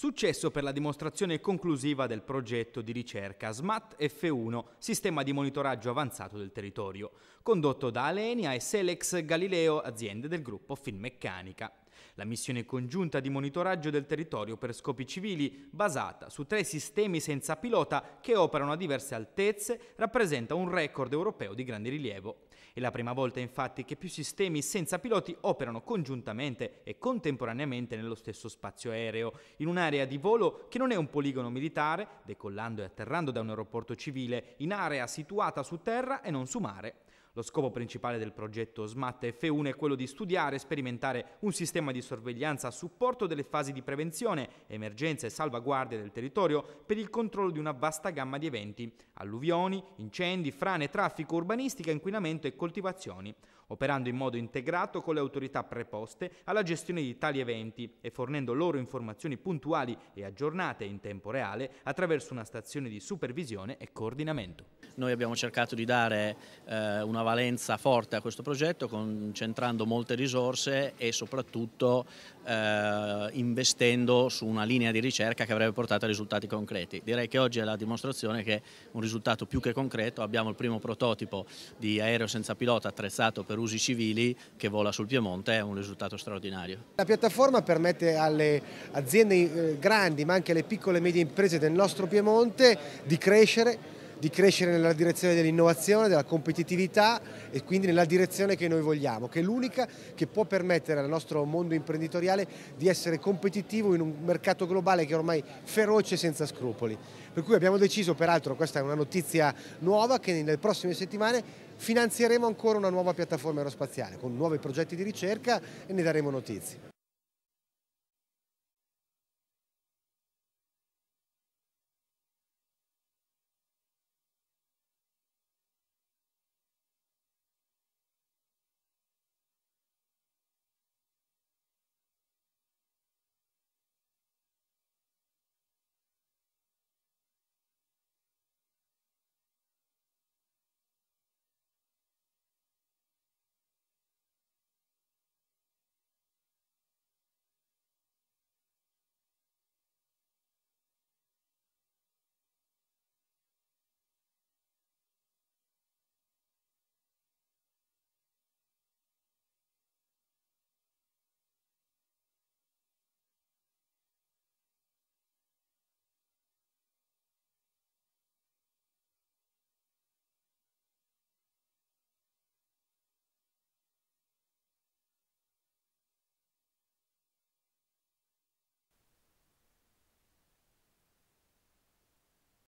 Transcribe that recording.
Successo per la dimostrazione conclusiva del progetto di ricerca SMAT F1, sistema di monitoraggio avanzato del territorio, condotto da Alenia e Selex Galileo, aziende del gruppo Finmeccanica la missione congiunta di monitoraggio del territorio per scopi civili, basata su tre sistemi senza pilota che operano a diverse altezze, rappresenta un record europeo di grande rilievo. È la prima volta infatti che più sistemi senza piloti operano congiuntamente e contemporaneamente nello stesso spazio aereo, in un'area di volo che non è un poligono militare, decollando e atterrando da un aeroporto civile, in area situata su terra e non su mare. Lo scopo principale del progetto SMAT F1 è quello di studiare e sperimentare un sistema di sorveglianza a supporto delle fasi di prevenzione, emergenza e salvaguardia del territorio per il controllo di una vasta gamma di eventi, alluvioni, incendi, frane, traffico, urbanistica, inquinamento e coltivazioni, operando in modo integrato con le autorità preposte alla gestione di tali eventi e fornendo loro informazioni puntuali e aggiornate in tempo reale attraverso una stazione di supervisione e coordinamento. Noi abbiamo cercato di dare eh, una valenza forte a questo progetto concentrando molte risorse e soprattutto eh, investendo su una linea di ricerca che avrebbe portato a risultati concreti. Direi che oggi è la dimostrazione che un risultato più che concreto, abbiamo il primo prototipo di aereo senza pilota attrezzato per usi civili che vola sul Piemonte, è un risultato straordinario. La piattaforma permette alle aziende eh, grandi ma anche alle piccole e medie imprese del nostro Piemonte di crescere di crescere nella direzione dell'innovazione, della competitività e quindi nella direzione che noi vogliamo, che è l'unica che può permettere al nostro mondo imprenditoriale di essere competitivo in un mercato globale che è ormai feroce e senza scrupoli. Per cui abbiamo deciso, peraltro questa è una notizia nuova, che nelle prossime settimane finanzieremo ancora una nuova piattaforma aerospaziale con nuovi progetti di ricerca e ne daremo notizie.